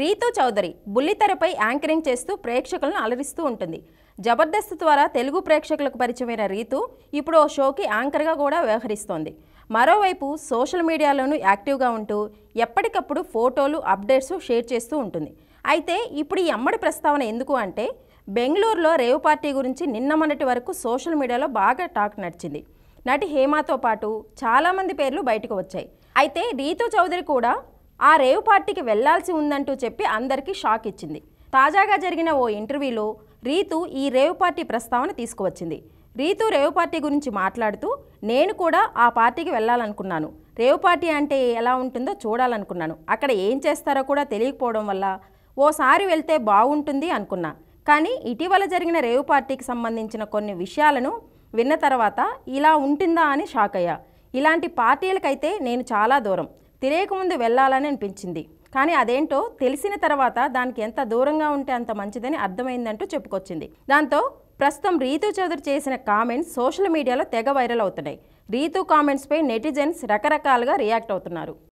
Ritu Chowdary బుల్లితెరపై anchoring చేస్తూ ప్రేక్షకులను అలరిస్తూ ఉంటుంది జబర్దస్త్ ద్వారా తెలుగు ప్రేక్షకులకు పరిచయమైన రీతు ఇప్పుడు ఓ షోకి యాంకర్గా కూడా వ్యవహరిస్తోంది మరోవైపు సోషల్ మీడియాలోనూ యాక్టివ్గా ఉంటూ ఎప్పటికప్పుడు ఫోటోలు అప్డేట్స్ షేర్ చేస్తూ ఉంటుంది అయితే ఇప్పుడు ఈ అమ్మడి ప్రస్తావన ఎందుకు అంటే బెంగళూరులో రేవ్ పార్టీ గురించి నిన్న మొన్నటి వరకు సోషల్ మీడియాలో బాగా టాక్ నడిచింది నటి హేమాతో పాటు చాలామంది పేర్లు బయటకు వచ్చాయి అయితే రీతు చౌదరి కూడా ఆ రేవ్ పార్టీకి వెళ్లాల్సి ఉందంటూ చెప్పి అందరికీ షాక్ ఇచ్చింది తాజాగా జరిగిన ఓ ఇంటర్వ్యూలో రీతు ఈ రేవ్ పార్టీ ప్రస్తావన తీసుకువచ్చింది రీతు రేవ్ పార్టీ గురించి మాట్లాడుతూ నేను కూడా ఆ పార్టీకి వెళ్ళాలనుకున్నాను రేవ్ పార్టీ అంటే ఎలా ఉంటుందో చూడాలనుకున్నాను అక్కడ ఏం చేస్తారో కూడా తెలియకపోవడం వల్ల ఓసారి వెళ్తే బాగుంటుంది అనుకున్నా కానీ ఇటీవల జరిగిన రేవ్ పార్టీకి సంబంధించిన కొన్ని విషయాలను విన్న తర్వాత ఇలా ఉంటుందా అని షాక్ అయ్యా ఇలాంటి పార్టీలకైతే నేను చాలా దూరం తెలియకముందు వెళ్ళాలని అనిపించింది కానీ అదేంటో తెలిసిన తర్వాత దానికి ఎంత దూరంగా ఉంటే అంత మంచిదని అర్థమైందంటూ చెప్పుకొచ్చింది దాంతో ప్రస్తుతం రీతు చౌదరి చేసిన కామెంట్స్ సోషల్ మీడియాలో తెగ వైరల్ అవుతున్నాయి రీతు కామెంట్స్పై నెటిజన్స్ రకరకాలుగా రియాక్ట్ అవుతున్నారు